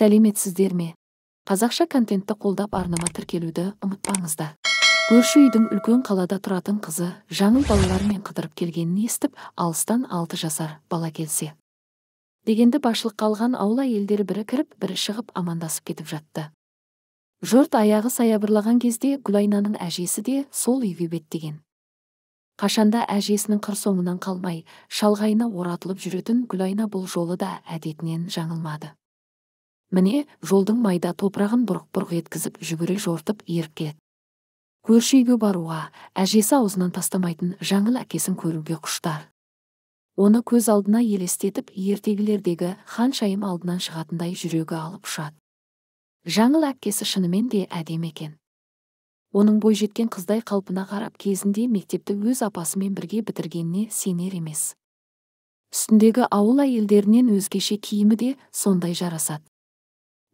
сәлеметсіздер ме қазақша контентті қолдап арнама тіркелуді ұмытпаңыздар көрші үйдің үлкен қалада тұратын қызы жаңыл балаларымен қыдырып келгенін естіп алыстан алты жасар бала келсе дегенді басшылыққа алған ауыл әйелдері бірі кіріп бірі шығып амандасып кетіп жатты жұрт аяғы саябырлаған кезде гүлайнаның әжесі де сол үйге беттеген қашанда әжесінің қыр соңынан қалмай шалғайына оратылып жүретін гүлайна бұл жолы да әдетінен жаңылмады міне жолдың майда топырағын бұрқ бұрқ еткізіп жүгіре жортып еріп келеді көрші үйге баруға әжесі аузынан тастамайтын жаңыл әкесін көруге құштар оны көз алдына елестетіп ертегілердегі хан шайым алдынан шығатындай жүрегі алып ұшады жаңыл әпкесі шынымен де әдемі екен оның бойжеткен қыздай қалпына қарап кезінде мектепті өз апасымен бірге бітіргеніне сенер емес үстіндегі ауыл әйелдерінен өзгеше киімі де сондай жарасады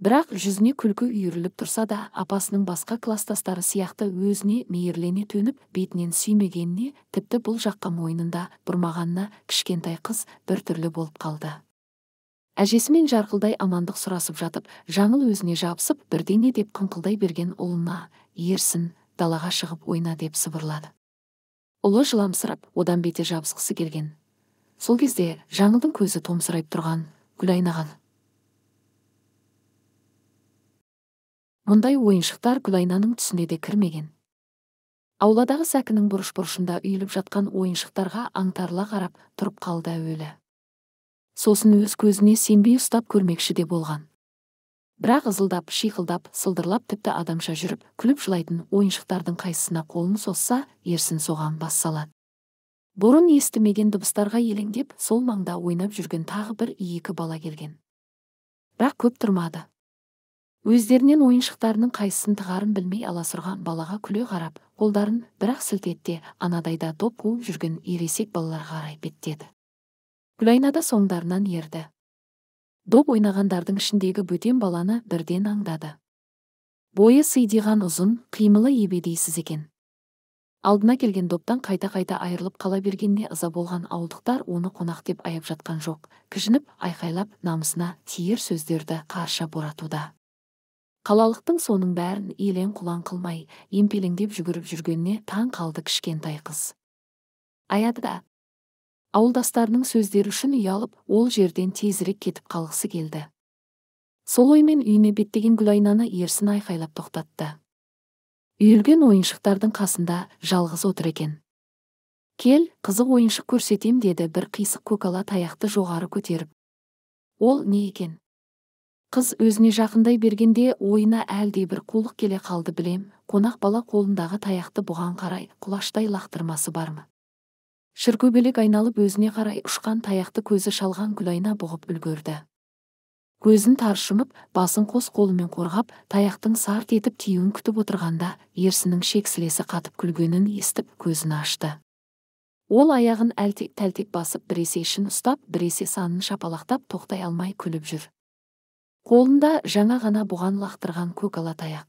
бірақ жүзіне күлкі үйіріліп тұрса да апасының басқа кластастары сияқты өзіне мейірлене төніп бетінен сүймегеніне тіпті бұл жаққа мойнында бұрмағанына кішкентай қыз бір түрлі болып қалды әжесімен жарқылдай амандық сұрасып жатып жаңыл өзіне жабысып бірдеңе деп қыңқылдай берген ұлына ерсін далаға шығып ойна деп сыбырлады ұлы жыламсырап одан бете жабысқысы келген сол кезде жаңылдың көзі томсырайып тұрған гүл мұндай ойыншықтар гүлайнаның түсіне де кірмеген ауладағы сәкінің бұрыш бұрышында үйіліп жатқан ойыншықтарға аңтарыла қарап тұрып қалды әуелі сосын өз көзіне сенбей ұстап көрмекші де болған бірақ ызылдап шиқылдап сылдырлап тіпті адамша жүріп күліп жылайтын ойыншықтардың қайсысына қолын созса ерсін соған бас салады бұрын естімеген дыбыстарға елеңдеп сол маңда ойнап жүрген тағы бір екі бала келген бірақ көп тұрмады өздерінен ойыншықтарының қайсысын тығарын білмей аласұрған балаға күле қарап қолдарын бірақ сілтетте анадайда доп қуып жүрген ересек балаларға қарай беттеді гүлайна да соңдарынан ерді доп ойнағандардың ішіндегі бөтен баланы бірден аңдады бойы сыйдиған ұзын қимылы ебедейсіз екен алдына келген доптан қайта қайта айырылып қала бергеніне ыза болған ауылдықтар оны қонақ деп аяп жатқан жоқ кіжініп айқайлап намысына тиер сөздерді қарша боратуда қалалықтың соның бәрін елең құлан қылмай емпелеңдеп жүгіріп жүргеніне таң қалды кішкентай қыз аяды да ауылдастарының сөздері үшін ұялып ол жерден тезірек кетіп қалғысы келді сол оймен үйіне беттеген гүлайнаны ерсін айқайлап тоқтатты үйілген ойыншықтардың қасында жалғыз отыр екен кел қызық ойыншық көрсетем деді бір қисық көкала таяқты жоғары көтеріп ол не екен қыз өзіне жақындай бергенде ойына әлде бір қулық келе қалды білем қонақ бала қолындағы таяқты бұған қарай құлаштай лақтырмасы бар ма шіркөбелек айналып өзіне қарай ұшқан таяқты көзі шалған гүлайна бұғып үлгерді көзін таршымып басын қос қолымен қорғап таяқтың сарт етіп тиюін күтіп отырғанда ерсінің шексілесі қатып күлгенін естіп көзін ашты ол аяғын әлтек тәлтек басып біресе ішін ұстап біресе санын шапалақтап тоқтай алмай күліп жүр қолында жаңа ғана бұған лақтырған көкала таяқ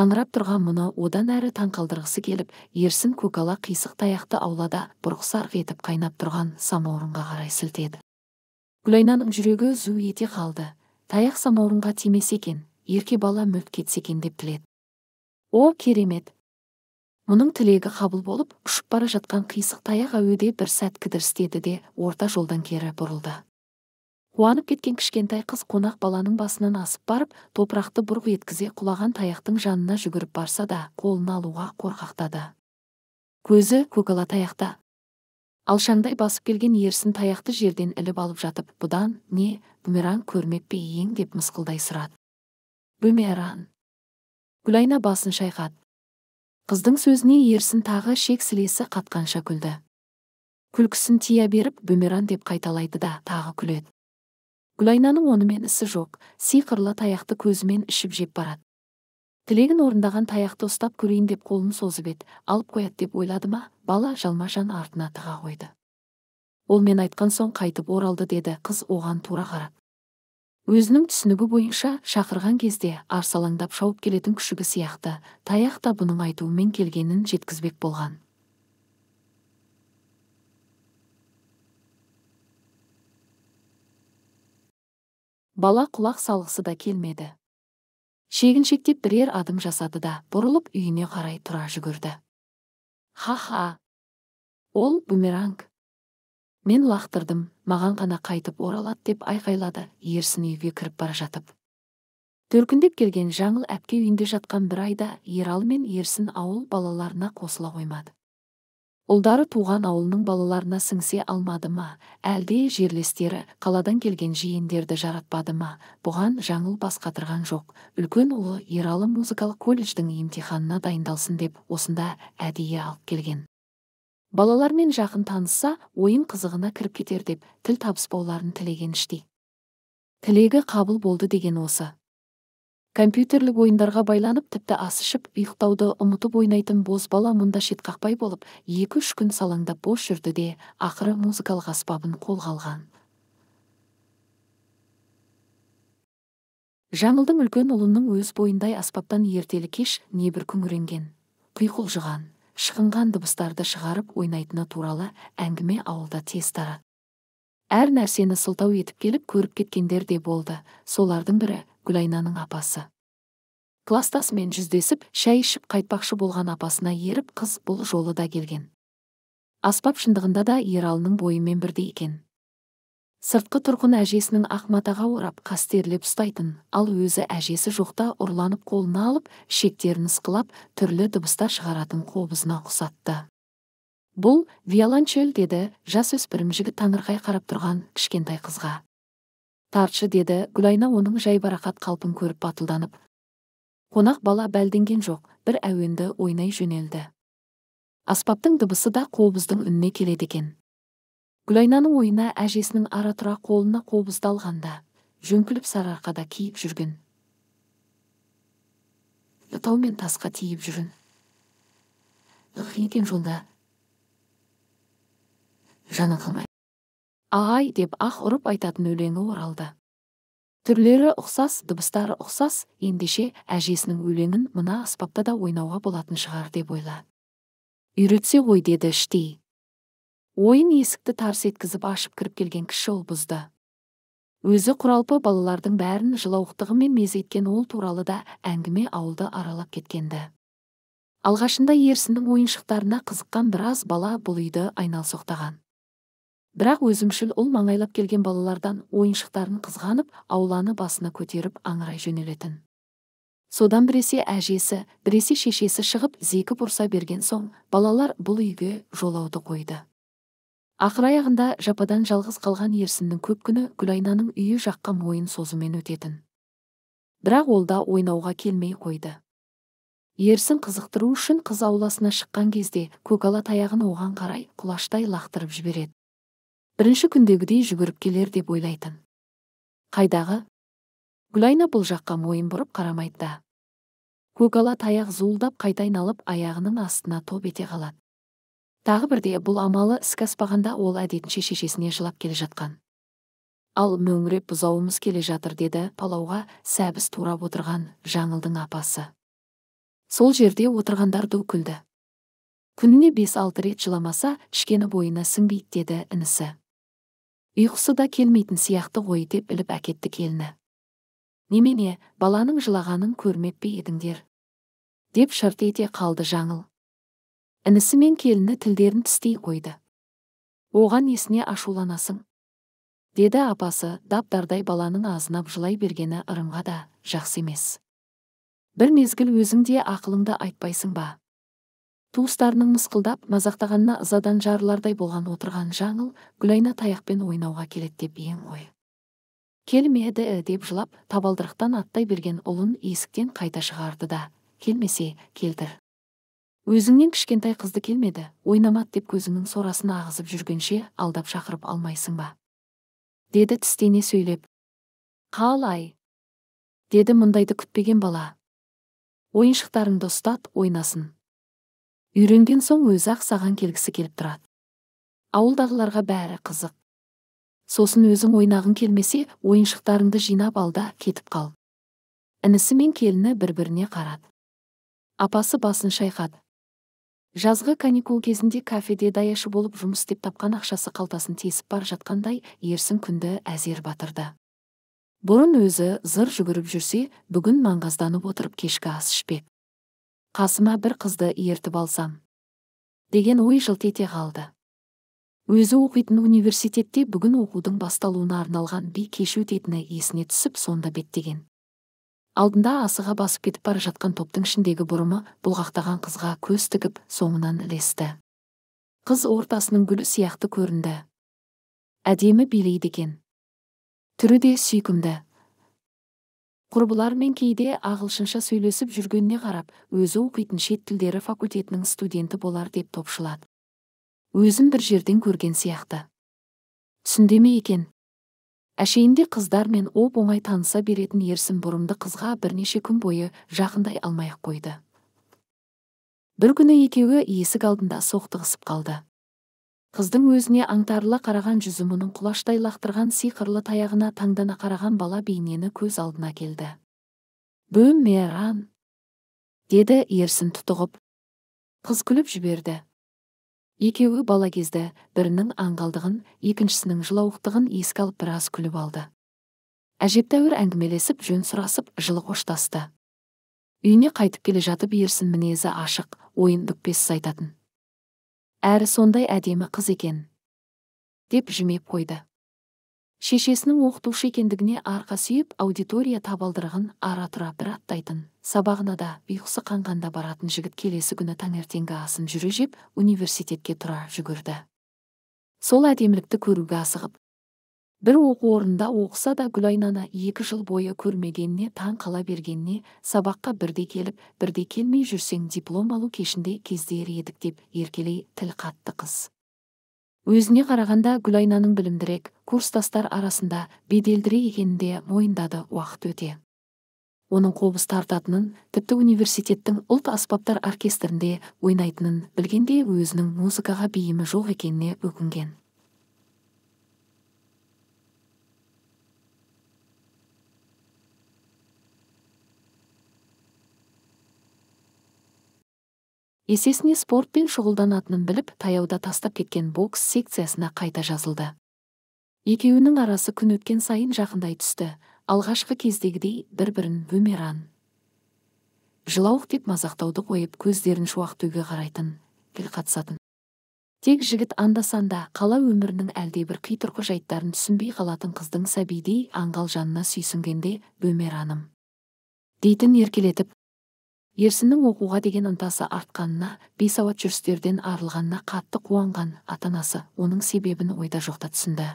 аңырап тұрған мұны одан әрі таңқалдырғысы келіп ерсін көкала қисық таяқты аулада бұрқ сарқ етіп қайнап тұрған самаурынға қарай сілтеді гүлайнаның жүрегі зу ете қалды таяқ самаурынға тимесе екен ерке бала мүлт кетсе екен деп тіледі о керемет мұның тілегі қабыл болып ұшып бара жатқан қисық таяқ әуеде бір сәт кідірістеді де орта жолдан кері бұрылды қуанып кеткен кішкентай қыз қонақ баланың басынан асып барып топырақты бұрқ еткізе құлаған таяқтың жанына жүгіріп барса да қолын алуға қорқақтады көзі көкала таяқта алшаңдай басып келген ерсін таяқты жерден іліп алып жатып бұдан не бүмеран көрмеп пе ең деп мысқылдай сұрады бумеран гүлайна басын шайқады қыздың сөзіне ерсін тағы шек сілесі қатқанша күлді күлкісін тия беріп бумеран деп қайталайды да тағы күледі гүлайнаның онымен ісі жоқ сиқырлы таяқты көзімен ішіп жеп барады тілегін орындаған таяқты ұстап көрейін деп қолын созып ет, алып қояды деп ойлады ма бала жалма жан артына тыға қойды ол мен айтқан соң қайтып оралды деді қыз оған тура қарап өзінің түсінігі бойынша шақырған кезде арсалаңдап шауып келетін күшігі сияқты таяқ та бұның айтуымен келгенін жеткізбек болған бала құлақ салғысы да келмеді шегіншектеп бірер адым жасады да бұрылып үйіне қарай тұра жүгірді ха ха ол бумеранг мен лақтырдым маған ғана қайтып оралады деп айқайлады ерсін үйге кіріп бара жатып төркіндеп келген жаңыл әпке үйінде жатқан бір айда ералы мен ерсін ауыл балаларына қосыла қоймады ұлдары туған ауылының балаларына сіңсе алмады ма әлде жерлестері қаладан келген жиендерді жаратпады ма бұған жаңыл бас қатырған жоқ үлкен ұлы ералы музыкалық колледждің емтиханына дайындалсын деп осында әдейі алып келген балалармен жақын танысса ойын қызығына кіріп кетер деп тіл табыспауларын тілеген іштей тілегі қабыл болды деген осы компьютерлік ойындарға байланып тіпті ас ішіп ұйықтауды ұмытып ойнайтын боз бала мұнда шетқақпай болып екі үш күн салаңда бос жүрді де ақыры музыкалық аспабын қолға алған жаңылдың үлкен ұлының өз бойындай аспаптан ертелі кеш небір күңіренген құйқылжыған шығынған дыбыстарды шығарып ойнайтыны туралы әңгіме ауылда тез тарады әр нәрсені сылтау етіп келіп көріп кеткендер де болды солардың бірі гүлайнаның апасы кластасымен жүздесіп шай ішіп қайтпақшы болған апасына еріп қыз бұл жолы да келген аспап шындығында да ералының бойымен бірдей екен сыртқы тұрқын әжесінің ақматаға орап қастерлеп ұстайтын ал өзі әжесі жоқта ұрланып қолына алып шектерін ысқылап түрлі дыбыстар шығаратын қобызына ұқсатты бұл виолончель деді жасөспірім жігіт таңырқай қарап тұрған кішкентай қызға тартшы деді гүлайна оның жайбарақат қалпын көріп батылданып қонақ бала бәлденген жоқ бір әуенді ойнай жөнелді аспаптың дыбысы да қобыздың үніне келеді екен гүлайнаның ойына әжесінің ара тұра қолына қобызды алғанда жөңкіліп сарыарқада киіп жүрген тау мен тасқа тиіп жүрін екен жолда жаны ағай деп ақ ұрып айтатын өлеңі оралды түрлері ұқсас дыбыстары ұқсас ендеше әжесінің өлеңін мына аспапта да ойнауға болатын шығар деп ойла үйретсе ғой деді іштей ойын есікті тарс еткізіп ашып кіріп келген кіші ол бұзды өзі құралпы балалардың бәрін жылауықтығымен мезеткен ол туралы да әңгіме ауылды аралап кеткенді алғашында ерсінің ойыншықтарына қызыққан біраз бала бұл үйді айналсоқтаған бірақ өзімшіл ұл маңайлап келген балалардан ойыншықтарын қызғанып ауланы басына көтеріп аңырай жөнелетін содан біресе әжесі біресе шешесі шығып зекіп ұрса берген соң балалар бұл үйге жолауды қойды ақыр аяғында жападан жалғыз қалған ерсіннің көп күні гүлайнаның үйі жаққа мойын созумен өтетін бірақ ол да ойнауға келмей қойды ерсін қызықтыру үшін қыз ауласына шыққан кезде көкала таяғын оған қарай құлаштай лақтырып жібереді бірінші күндегідей жүгіріп келер деп ойлайтын қайдағы гүлайна бұл жаққа мойын бұрып қарамайды да көкала таяқ зуылдап қайта айналып аяғының астына топ ете қалады тағы бірде бұл амалы іске аспағанда ол әдетінше шешесіне жылап келе жатқан ал мөңіреп бұзауымыз келе жатыр деді палауға сәбіз турап отырған жаңылдың апасы сол жерде отырғандар ду күлді күніне бес алты рет жыламаса ішкені бойына сіңбейді деді інісі ұйқысы да келмейтін сияқты ғой деп іліп әкетті келіні немене баланың жылағанын көрмеп пе едіңдер деп шырт ете қалды жаңыл інісі мен келіні тілдерін тістей қойды оған есіне ашуланасың деді апасы дап баланың азынап жылай бергені ырымға да жақсы емес бір мезгіл өзің де ақылыңды айтпайсың ба туыстарының мысқылдап мазақтағанына ызадан жарылардай болған отырған жаңыл гүлайна таяқпен ойнауға келеді деп ең ғой келмеді деп жылап табалдырықтан аттай берген ұлын есіктен қайта шығарды да келмесе келдір өзіңнен кішкентай қызды келмеді ойнамат деп көзіңнің сорасын ағызып жүргенше алдап шақырып алмайсың ба деді тістене сөйлеп қалай деді мұндайды күтпеген бала ойыншықтарыңды ұстат ойнасын үйренген соң өзі ақ саған келгісі келіп тұрады ауылдағыларға бәрі қызық сосын өзің ойнағың келмесе ойыншықтарыңды жинап алда кетіп қал інісі мен келіні бір біріне қарады апасы басын шайқады жазғы каникул кезінде кафеде даяшы болып жұмыс істеп тапқан ақшасы қалтасын тесіп бара жатқандай ерсін күнді әзер батырды бұрын өзі зыр жүгіріп жүрсе бүгін маңғазданып отырып кешкі ас ішпек қасыма бір қызды ертіп алсам деген ой жылт ете қалды өзі оқитын университетте бүгін оқудың басталуына арналған би кеші өтетіні есіне түсіп сонда беттеген алдында асыға басып кетіп бара жатқан топтың ішіндегі бұрымы бұлғақтаған қызға көз тігіп соңынан ілесті қыз ортасының гүлі сияқты көрінді әдемі билейді екен түрі де сүйкімді құрбыларымен кейде ағылшынша сөйлесіп жүргеніне қарап өзі оқитын шет тілдері факультетінің студенті болар деп топшылады өзім бір жерден көрген сияқты түсіндеме екен әшейінде қыздармен оп оңай таныса беретін ерсін бұрымды қызға бірнеше күн бойы жақындай алмай ақ қойды бір күні екеуі есік алдында соқтығысып қалды қыздың өзіне аңтарыла қараған жүзі мұның құлаштай лақтырған сиқырлы таяғына таңдана қараған бала бейнені көз алдына келді меран деді ерсін тұтығып қыз күліп жіберді екеуі бала кезді бірінің аңғалдығын екіншісінің жылауықтығын еске алып біраз күліп алды әжептәуір әңгімелесіп жөн сұрасып жылы қоштасты үйіне қайтып келе жатып ерсін мінезі ашық ойын бүкпесіз айтатын әрі сондай әдемі қыз екен деп жімеп қойды шешесінің оқытушы екендігіне арқа сүйеп аудитория табалдырығын ара тұра бір аттайтын сабағына да ұйқысы қанғанда баратын жігіт келесі күні таңертеңгі асын жүре жеп университетке тұра жүгірді сол әдемілікті көруге асығып бір оқу орнында оқыса да гүлайнаны екі жыл бойы көрмегеніне таң қала бергеніне сабаққа бірде келіп бірде келмей жүрсең диплом алу кешінде кездер едік деп еркелей тіл қатты қыз өзіне қарағанда гүлайнаның білімдірек курстастар арасында беделдірек екенін де мойындады уақыт өте оның қобыз тартатынын тіпті университеттің ұлт аспаптар оркестрінде ойнайтынын білгенде өзінің музыкаға бейімі жоқ екеніне өкінген есесіне спортпен шұғылданатынын біліп таяуда тастап кеткен бокс секциясына қайта жазылды екеуінің арасы күн өткен сайын жақындай түсті алғашқы кездегідей бір бірін бөмеран. жылауық деп мазақтауды қойып көздерін төге қарайтын тіл қатысатын тек жігіт анда санда қала өмірінің әлдебір қитұрқы жайттарын түсінбей қалатын қыздың сәбидей аңғал жанына сүйсінгенде бөмераным дейтін еркелетіп ерсіннің оқуға деген ынтасы артқанына бейсауат жүрістерден арылғанына қатты қуанған атанасы оның себебін ойда жоқта түсінді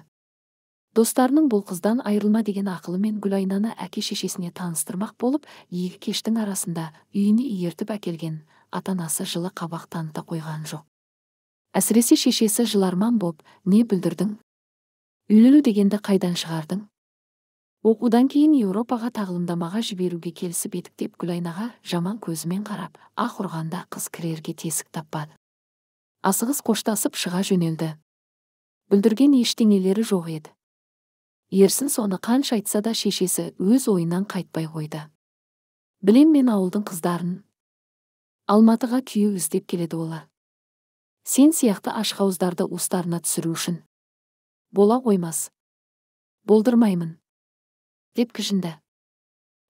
достарының бұл қыздан айырылма деген ақылымен гүлайнаны әке шешесіне таныстырмақ болып екі кештің арасында үйіне ертіп әкелген ата жылы қабақ таныта қойған жоқ әсіресе шешесі жыларман боп не бүлдірдің үйлену дегенді қайдан шығардың оқудан кейін еуропаға тағылымдамаға жіберуге келісіп едік деп гүлайнаға жаман көзімен қарап ақ ұрғанда қыз кірерге тесік таппады асығыс қоштасып шыға жөнелді бүлдірген ештеңелері жоқ еді ерсін соны қанша айтса да шешесі өз ойынан қайтпай қойды білем мен ауылдың қыздарын алматыға күйеу іздеп келеді олар сен сияқты ашқауыздарды уыстарына түсіру үшін бола қоймас болдырмаймын деп кіжінді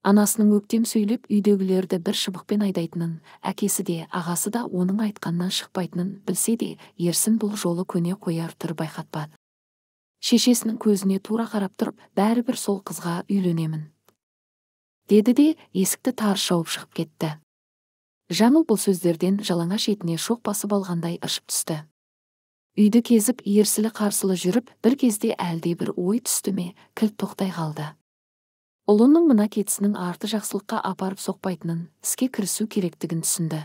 анасының өктем сөйлеп үйдегілерді бір шыбықпен айдайтынын әкесі де ағасы да оның айтқанынан шықпайтынын білсе де ерсін бұл жолы көне қояр түр байқатпады шешесінің көзіне тура қарап тұрып бәрібір сол қызға үйленемін деді де есікті тарс жауып шығып кетті жаңыл бұл сөздерден жалаңаш етіне шоқ басып алғандай ыршып түсті үйді кезіп ерсілі қарсылы жүріп бір кезде әлде бір ой түсті ме кілт тоқтай қалды ұлының мына кетісінің арты жақсылыққа апарып соқпайтынын іске кірісу керектігін түсінді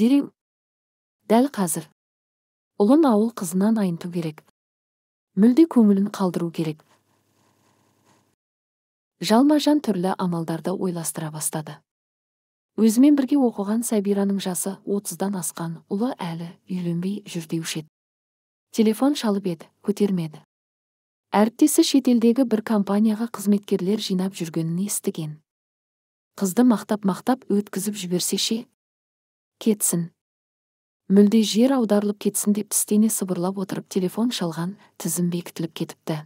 дереу дәл қазір ұлын ауыл қызынан айынту керек мүлде көңілін қалдыру керек жалма жан түрлі амалдарды ойластыра бастады өзімен бірге оқыған сәбираның жасы отыздан асқан ұлы әлі үйленбей жүр деуші еді телефон шалып еді көтермеді әріптесі шетелдегі бір компанияға қызметкерлер жинап жүргенін естіген қызды мақтап мақтап өткізіп жіберсе ше кетсін мүлде жер аударылып кетсін деп тістене сыбырлап отырып телефон шалған тізім бекітіліп кетіпті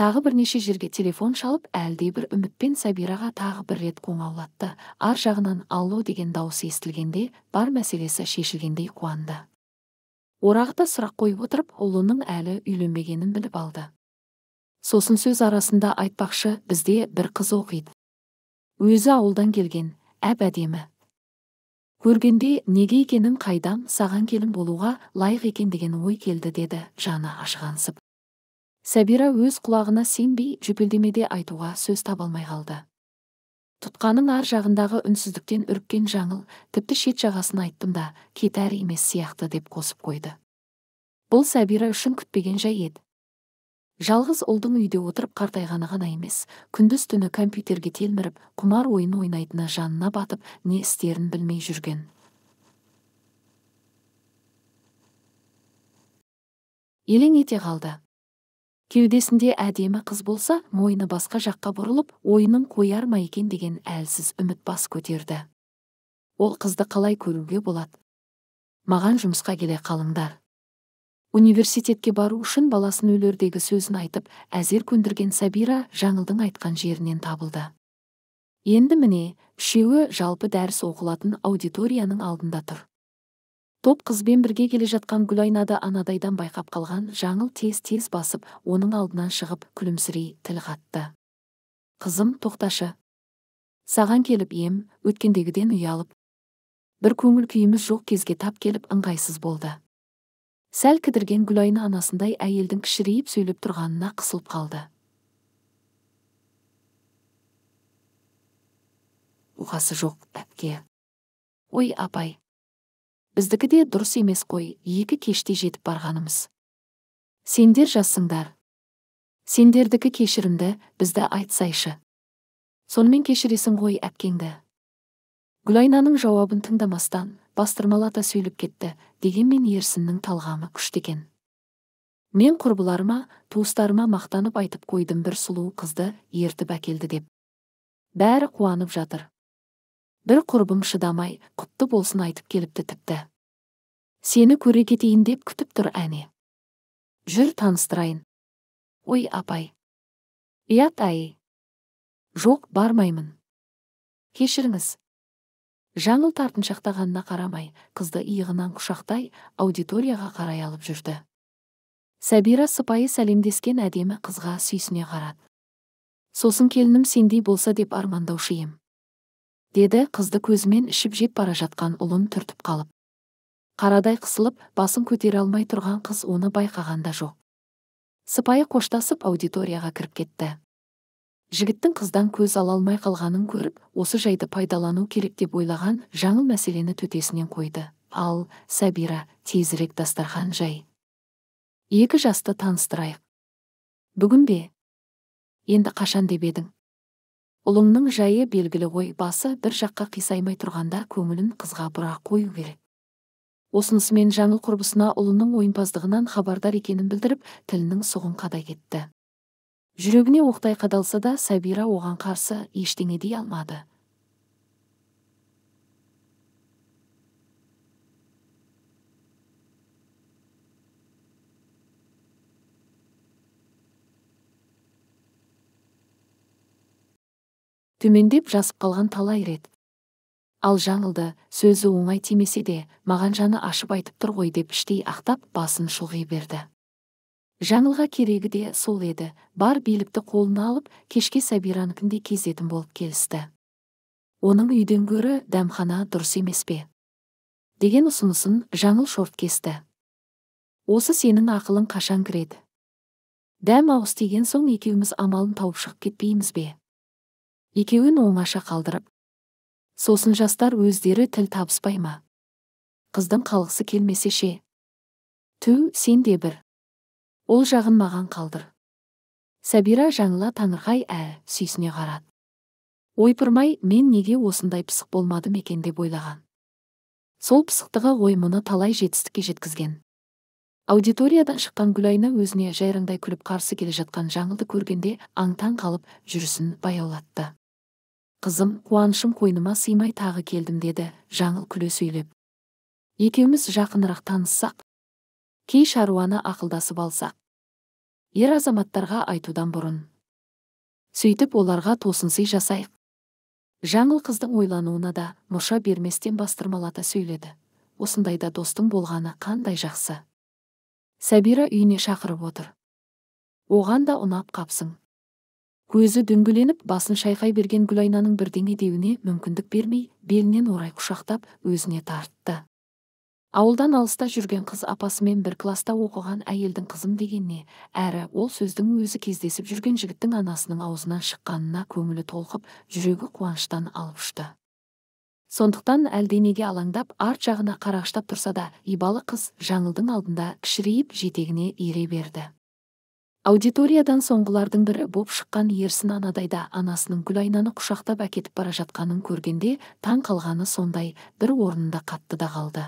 тағы бірнеше жерге телефон шалып әлдебір үмітпен сәбираға тағы бір рет қоңаулатты ар жағынан алло деген дауыс естілгенде бар мәселесі шешілгендей қуанды орағыта сұрақ қойып отырып ұлының әлі үйленбегенін біліп алды сосын сөз арасында айтпақшы бізде бір қыз оқиды өзі ауылдан келген әп әдемі көргенде неге екенін қайдам саған келін болуға лайық екен деген ой келді деді жаны ашығансып сәбира өз құлағына сенбей жөпелдемеде айтуға сөз таба алмай қалды тұтқаның ар жағындағы үнсіздіктен үріккен жаңыл тіпті шет жағасын айттым да кетәр емес сияқты деп қосып қойды бұл сәбира үшін күтпеген жай еді жалғыз ұлдың үйде отырып қартайғаны ғана емес күндіз түні компьютерге телміріп құмар ойын ойнайтыны жанына батып не істерін білмей жүрген елең ете қалды кеудесінде әдемі қыз болса мойны басқа жаққа бұрылып ойынын қояр ма екен деген әлсіз үміт бас көтерді ол қызды қалай көруге болады маған жұмысқа келе қалыңдар университетке бару үшін баласын өлердегі сөзін айтып әзер көндірген Сабира жаңылдың айтқан жерінен табылды енді міне үшеуі жалпы дәріс оқылатын аудиторияның алдында тұр топ қызбен бірге келе жатқан Гүлайнада анадайдан байқап қалған жаңыл тез тез басып оның алдынан шығып күлімсірей тіл қатты қызым тоқташы саған келіп ем өткендегіден ұялып бір көңіл күйіміз жоқ кезге тап келіп ыңғайсыз болды сәл кідірген гүлайна анасындай әйелдің кішірейіп сөйлеп тұрғанына қысылып қалды оқасы жоқ әпке ой апай біздікі де дұрыс емес қой екі кеште жетіп барғанымыз сендер жассыңдар сендердікі кешірімді бізді айтсайшы сонымен кешіресің ғой әпкеңді гүлайнаның жауабын тыңдамастан бастырмалата сөйліп кетті дегенмен ерсіннің талғамы күшті екен мен құрбыларыма туыстарыма мақтанып айтып қойдым бір сұлу қызды ертіп әкелді деп бәрі қуанып жатыр бір құрбым шыдамай құтты болсын айтып келіпті тіпті сені көре кетейін деп күтіп тұр әне жүр таныстырайын ой апай ұят ай жоқ бармаймын кешіріңіз жаңыл тартыншақтағанына қарамай қызды иығынан құшақтай аудиторияға қарай алып жүрді сәбира сыпайы сәлемдескен әдемі қызға сүйсіне қарады сосын келінім сендей болса деп армандаушы ем деді қызды көзімен ішіп жеп бара жатқан ұлын түртіп қалып қарадай қысылып басын көтере алмай тұрған қыз оны байқаған да жоқ сыпайы қоштасып аудиторияға кіріп кетті жігіттің қыздан көз ала алмай қалғанын көріп осы жайды пайдалану керек деп ойлаған жаңыл мәселені төтесінен қойды ал сәбира тезірек дастархан жай екі жасты таныстырайық бүгін бе енді қашан деп едің ұлыңның жайы белгілі ғой басы бір жаққа қисаймай тұрғанда көңілін қызға бұра қою керек осынысымен жаңыл құрбысына ұлының ойынпаздығынан хабардар екенін білдіріп тілінің сұғын қадай кетті жүрегіне оқтай қадалса да Сабира оған қарсы ештеңе дей алмады төмендеп жасып қалған талай рет ал жаңылды сөзі оңай тимесе де маған жаны ашып айтып тұр ғой деп іштей ақтап басын шұлғи берді жаңылға керегі де сол еді бар билікті қолына алып кешке сәбиранікінде кезетін болып келісті оның үйден гөрі дәмхана дұрыс емес пе деген ұсынысын жаңыл шорт кесті осы сенің ақылың қашан кіреді дәм ауыз тиген соң екеуміз амалын тауып шығып кетпейміз бе екеуін оңаша қалдырып сосын жастар өздері тіл табыспай ма қыздың қалғысы келмесе ше түу сен де бір ол жағын маған қалдыр сәбира жаңыла таңырқай ә сүйсіне қарады ойпырмай мен неге осындай пысық болмадым екен деп ойлаған сол пысықтығы ғой мұны талай жетістікке жеткізген аудиториядан шыққан гүлайна өзіне жайраңдай күліп қарсы келе жатқан жаңылды көргенде аңтан қалып жүрісін баяулатты қызым қуанышым қойныма сыймай тағы келдім деді жаңыл күле сөйлеп екеуміз жақынырақ таныссақ кей шаруаны ақылдасып алсақ ер азаматтарға айтудан бұрын сөйтіп оларға тосынсый жасайық жаңыл қыздың ойлануына да мұша берместен бастырмалата сөйледі осындайда достың болғаны қандай жақсы сәбира үйіне шақырып отыр оған да ұнап қапсың көзі дөңгеленіп басын шайқай берген гүлайнаның бірдеңе деуіне мүмкіндік бермей белінен орай құшақтап өзіне тартты ауылдан алыста жүрген қыз апасымен бір класта оқыған әйелдің қызым дегеніне әрі ол сөздің өзі кездесіп жүрген жігіттің анасының аузынан шыққанына көңілі толқып жүрегі қуаныштан алып ұшты сондықтан әлденеге алаңдап арт жағына қарағыштап тұрса да ибалы қыз жаңылдың алдында кішірейіп жетегіне ере берді аудиториядан соңғылардың бірі боп шыққан ерсін анадайда анасының гүлайнаны құшақтап әкетіп бара жатқанын көргенде таң қалғаны сондай бір орнында қатты да қалды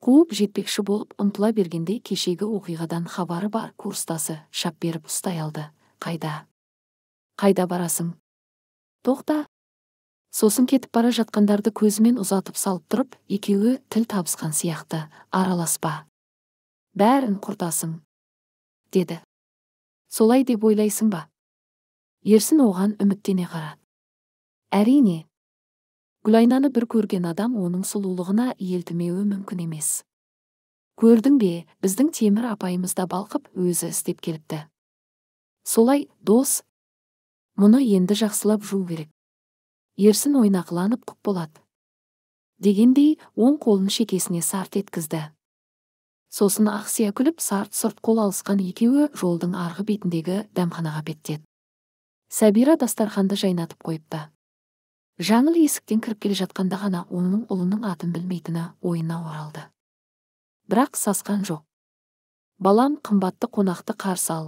клуб жетпекші болып ұмтыла бергенде кешегі оқиғадан хабары бар курстасы шап беріп ұстай алды қайда қайда барасың тоқта сосын кетіп бара жатқандарды көзімен ұзатып салып тұрып екеуі тіл табысқан сияқты араласпа бәрін құртасың деді солай деп ойлайсың ба ерсін оған үміттене қара. әрине гүлайнаны бір көрген адам оның сұлулығына елтімеуі мүмкін емес көрдің бе біздің темір апайымызда балқып өзі істеп келіпті солай дос мұны енді жақсылап жуу керек ерсін ойнақыланып құп болады дегендей оң қолын шекесіне сарт еткізді сосын ақсия күліп сарт сұрт қол алысқан екеуі жолдың арғы бетіндегі дәмханаға беттеді сәбира дастарханды жайнатып қойыпты жаңыл есіктен кіріп келе жатқанда ғана оның ұлының атын білмейтіні ойына оралды бірақ сасқан жоқ балам қымбатты қонақты қарсы ал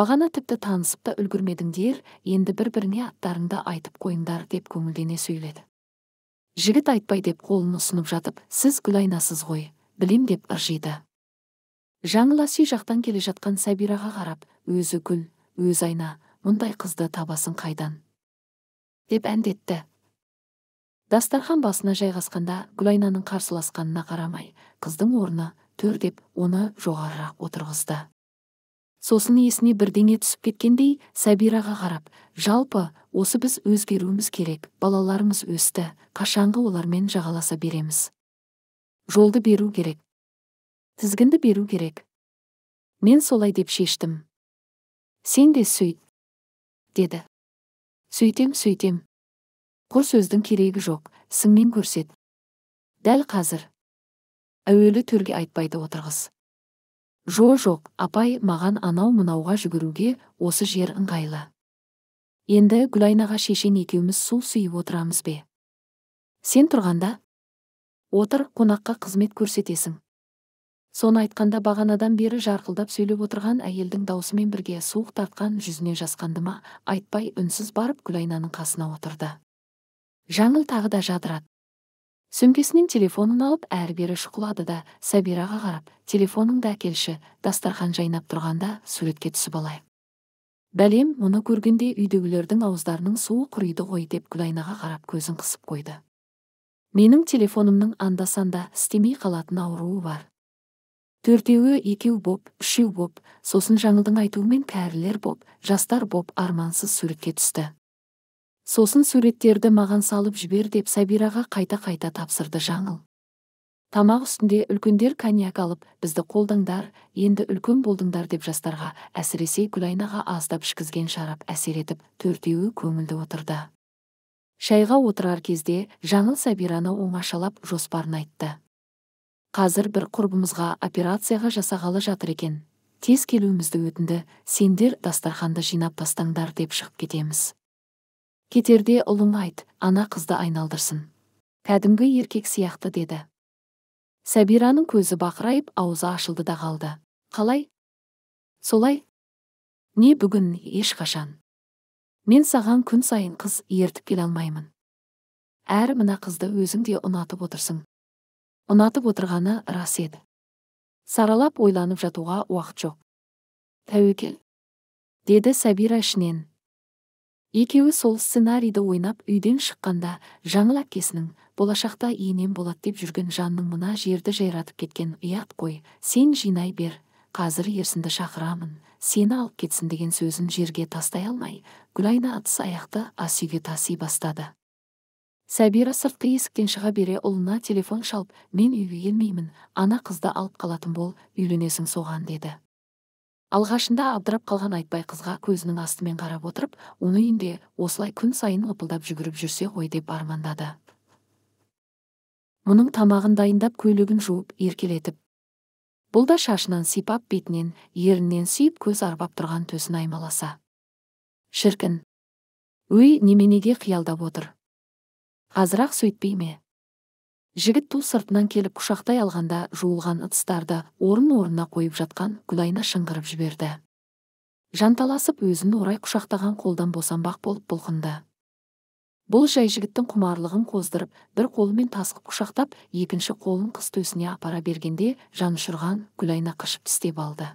бағана тіпті танысып та үлгірмедіңдер енді бір біріне аттарыңды айтып қойыңдар деп көңілдене сөйледі жігіт айтпай деп қолын ұсынып жатып сіз гүлайнасыз ғой білем деп ыржиды жаңыл аси жақтан келе жатқан сәбираға қарап өзі гүл өз айна мұндай қызды табасың қайдан деп әндетті дастархан басына жайғасқанда гүлайнаның қарсыласқанына қарамай қыздың орны төр деп оны жоғарырақ отырғызды сосын есіне бірдеңе түсіп кеткендей сәбираға қарап жалпы осы біз өзгеруіміз керек балаларымыз өсті қашанғы олармен жағаласа береміз жолды беру керек тізгінді беру керек мен солай деп шештім сен де сүй деді сөйтем сөйтем құр сөздің керегі жоқ сіңмен көрсет дәл қазір әуелі төрге айтпайды отырғыз жо жоқ апай маған анау мынауға жүгіруге осы жер ыңғайлы енді гүлайнаға шешен екеуміз су сүйіп отырамыз бе сен тұрғанда отыр қонаққа қызмет көрсетесің соны айтқанда бағанадан бері жарқылдап сөйлеп отырған әйелдің даусымен бірге суық тартқан жүзіне жасқанды ма айтпай үнсіз барып гүлайнаның қасына отырды жаңыл тағы да жадырады сөмкесінен телефонын алып әрі бері шұқылады да сәбираға қарап телефоныңды әкелші дастархан жайнап тұрғанда суретке түсіп алайын бәлем мұны көргенде үйдегілердің ауыздарының суы құриды ғой деп гүлайнаға қарап көзін қысып қойды менің телефонымның анда санда істемей қалатын ауруы бар төртеуі екеу боп үшеу боп сосын жаңылдың айтуымен кәрілер боп жастар боп армансыз суретке түсті сосын суреттерді маған салып жібер деп Сабираға қайта қайта тапсырды жаңыл тамақ үстінде үлкендер коньяк алып бізді қолдаңдар енді үлкен болдыңдар деп жастарға әсіресе гүлайнаға аздап ішкізген шарап әсер етіп төртеуі көңілді отырды шайға отырар кезде жаңыл сәбираны оңашалап жоспарын айтты қазір бір құрбымызға операцияға жасағалы жатыр екен тез келуімізді өтінді сендер дастарханды жинап тастаңдар деп шығып кетеміз кетерде ұлың айт ана қызды айналдырсын кәдімгі еркек сияқты деді сәбираның көзі бақырайып аузы ашылды да қалды қалай солай не бүгін ешқашан мен саған күн сайын қыз ертіп келе алмаймын әрі мына қызды өзің де ұнатып отырсың ұнатып отырғаны рас еді саралап ойланып жатуға уақыт жоқ тәуекел деді сәбира ішінен екеуі сол сценарийді ойнап үйден шыққанда жаңыл әпкесінің болашақта енем болады деп жүрген жанның мына жерді жайратып кеткен ұят қой сен жинай бер қазір ерсінді шақырамын сені алып кетсін деген сөзін жерге тастай алмай гүлайна атыс аяқты ас таси бастады сәбира сыртқы есіктен шыға бере ұлына телефон шалып мен үйге келмеймін ана қызды алып қалатын бол үйленесің соған деді алғашында абдырап қалған айтбай қызға көзінің астымен қарап отырып оны үйінде осылай күн сайын лыпылдап жүгіріп жүрсе ғой деп армандады мұның тамағын дайындап көйлегін жуып еркелетіп бұл да шашынан сипап бетінен ерінен сүйіп көз арбап тұрған төсін аймаласа шіркін өй неменеге қиялдап отыр азырақ сөйтпей ме жігіт ту сыртынан келіп құшақтай алғанда жуылған ыдыстарды орын орнына қойып жатқан гүлайна шыңғырып жіберді жанталасып өзін орай құшақтаған қолдан босанбақ болып бұлқынды бұл жай жігіттің құмарлығын қоздырып бір қолымен тасқып құшақтап екінші қолын қыз төсіне апара бергенде жан гүлайна қышып тістеп алды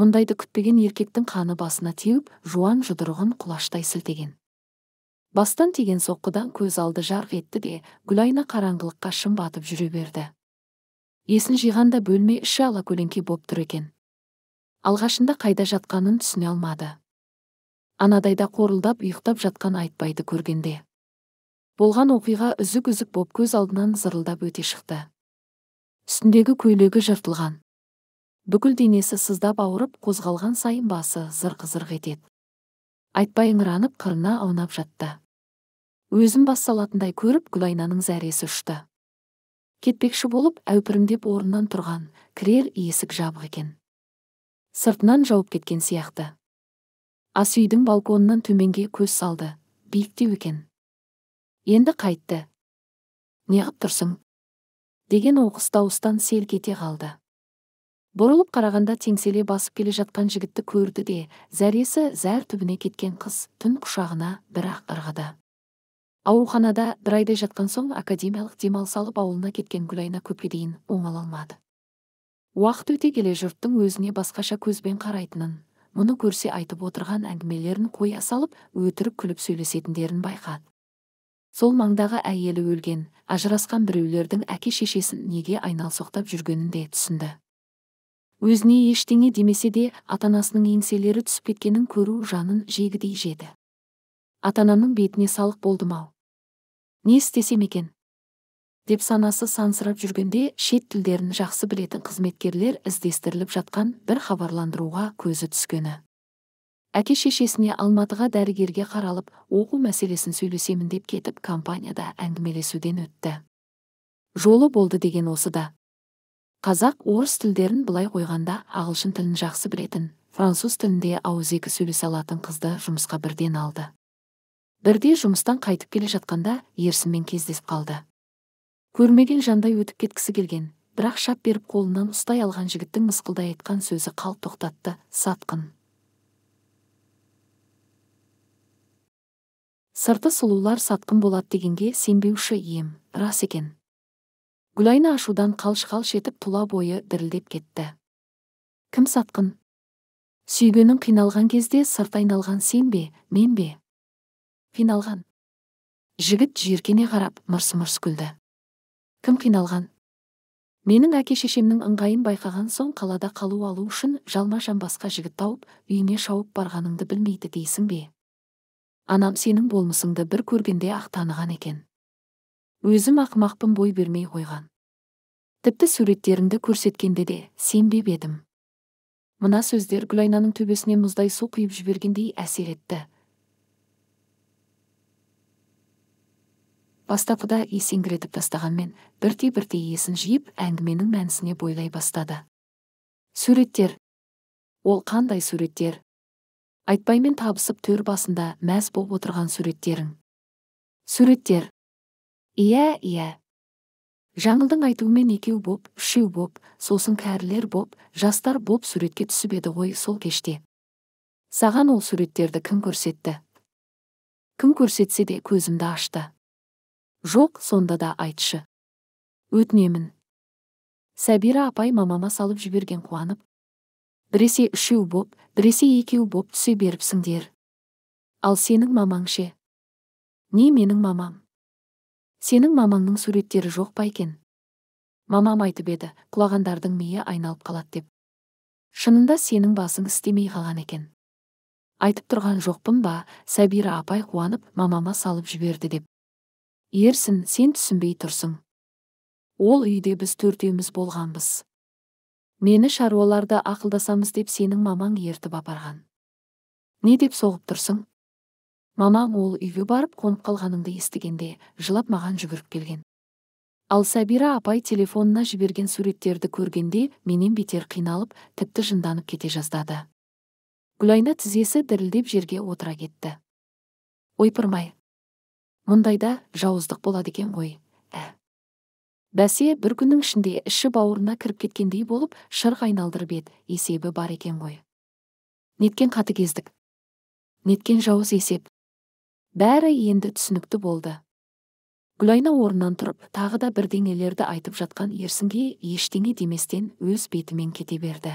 мұндайды күтпеген еркектің қаны басына теуіп жуан жұдырығын құлаштай сілтеген бастан тиген соққыдан көз алды жарқ етті де гүлайна қараңғылыққа шым батып жүре берді есін жиғанда бөлме іші көлеңке боп тұр екен алғашында қайда жатқанын түсіне алмады анадайда қорылдап ұйықтап жатқан айтпайды көргенде болған оқиға үзік үзік боп көз алдынан зырылдап өте шықты үстіндегі көйлегі жыртылған бүкіл денесі сыздап ауырып қозғалған сайын басы зырқ зырқ етеді айтпай ыңыранып қырына аунап жатты өзім бас салатындай көріп гүлайнаның зәресі ұшты кетпекші болып әупірімдеп орнынан тұрған кірер есік жабық екен сыртынан жауып кеткен сияқты ас үйдің балконынан төменге көз салды биіктеу екен енді қайтты неғып тұрсың деген оқыс дауыстан селк ете қалды бұрылып қарағанда теңселе басып келе жатқан жігітті көрді де зәресі зәр түбіне кеткен қыз түн құшағына бір ақ ырғыды ауруханада бір айдай жатқан соң академиялық демалыс алып ауылына кеткен гүлайна көпке дейін оңала алмады уақыт өте келе жұрттың өзіне басқаша көзбен қарайтынын мұны көрсе айтып отырған әңгімелерін қоя салып өтірік күліп сөйлесетіндерін байқады сол маңдағы әйелі өлген ажырасқан біреулердің әке шешесін неге айналсоқтап жүргенін де түсінді өзіне ештеңе демесе де ата анасының еңселері түсіп кеткенін көру жанын жегідей жеді ата ананың бетіне салық болдым ау не істесем екен деп санасы сансырап жүргенде шет тілдерін жақсы білетін қызметкерлер іздестіріліп жатқан бір хабарландыруға көзі түскені әке шешесіне алматыға дәрігерге қаралып оқу мәселесін сөйлесемін деп кетіп компанияда әңгімелесуден өтті жолы болды деген осы да қазақ орыс тілдерін былай қойғанда ағылшын тілін жақсы білетін француз тілінде ауызекі сөйлесе алатын қызды жұмысқа бірден алды бірде жұмыстан қайтып келе жатқанда ерсінмен кездесіп қалды көрмеген жандай өтіп кеткісі келген бірақ шап беріп қолынан ұстай алған жігіттің мысқылдай айтқан сөзі қалт тоқтатты сатқын сырты сұлулар сатқын болады дегенге сенбеуші ем рас екен гүлайна ашудан қалш қалш етіп тұла бойы дірілдеп кетті кім сатқын сүйгенің қиналған кезде сырт айналған сен бе мен бе қиналған жігіт жиіркене қарап мырс мырс күлді кім қиналған менің әке шешемнің ыңғайын байқаған соң қалада қалу алу үшін жалма жан басқа жігіт тауып үйіне шауып барғаныңды білмейді дейсің бе анам сенің болмысыңды бір көргенде ақ таныған екен өзім ақымақпын бой бермей қойған тіпті суреттерімді көрсеткенде де сенбеп едім мына сөздер гүлайнаның төбесіне мұздай су құйып жібергендей әсер етті бастапқыда есеңгіретіп тастағанмен бірте бірте есін жиып әңгіменің мәнісіне бойлай бастады суреттер ол қандай суреттер Айтпаймен табысып төр басында мәз болып отырған суреттерің суреттер иә иә жаңылдың айтуымен екеу боп үшеу боп сосын кәрілер боп жастар боп суретке түсіп еді ғой сол кеште саған ол суреттерді кім көрсетті кім көрсетсе де көзімді ашты жоқ сонда да айтшы өтінемін сәбира апай мамама салып жіберген қуанып біресе үшеу боп біресе екеу боп түсе беріпсіңдер ал сенің мамаң ше не менің мамам сенің мамаңның суреттері жоқ па екен мамам айтып еді құлағандардың миы айналып қалады деп шынында сенің басың істемей қалған екен айтып тұрған жоқпын ба сәбира апай қуанып мамама салып жіберді деп ерсін сен түсінбей тұрсың ол үйде біз төртеуміз болғанбыз мені шаруаларды ақылдасамыз деп сенің мамаң ертіп апарған не деп соғып тұрсың мамаң ол үйге барып қонып қалғаныңды естігенде жылап маған жүгіріп келген ал сәбира апай телефонына жіберген суреттерді көргенде менен бетер қиналып тіпті жынданып кете жаздады гүлайна тізесі дірілдеп жерге отыра кетті ойпырмай мұндайда жауыздық болады екен ғой ә бәсе бір күннің ішінде іші бауырына кіріп кеткендей болып шырқ айналдырып еді есебі бар екен ғой неткен қатыгездік неткен жауыз есеп бәрі енді түсінікті болды гүлайна орнынан тұрып тағы да бірдеңелерді айтып жатқан ерсінге ештеңе деместен өз бетімен кете берді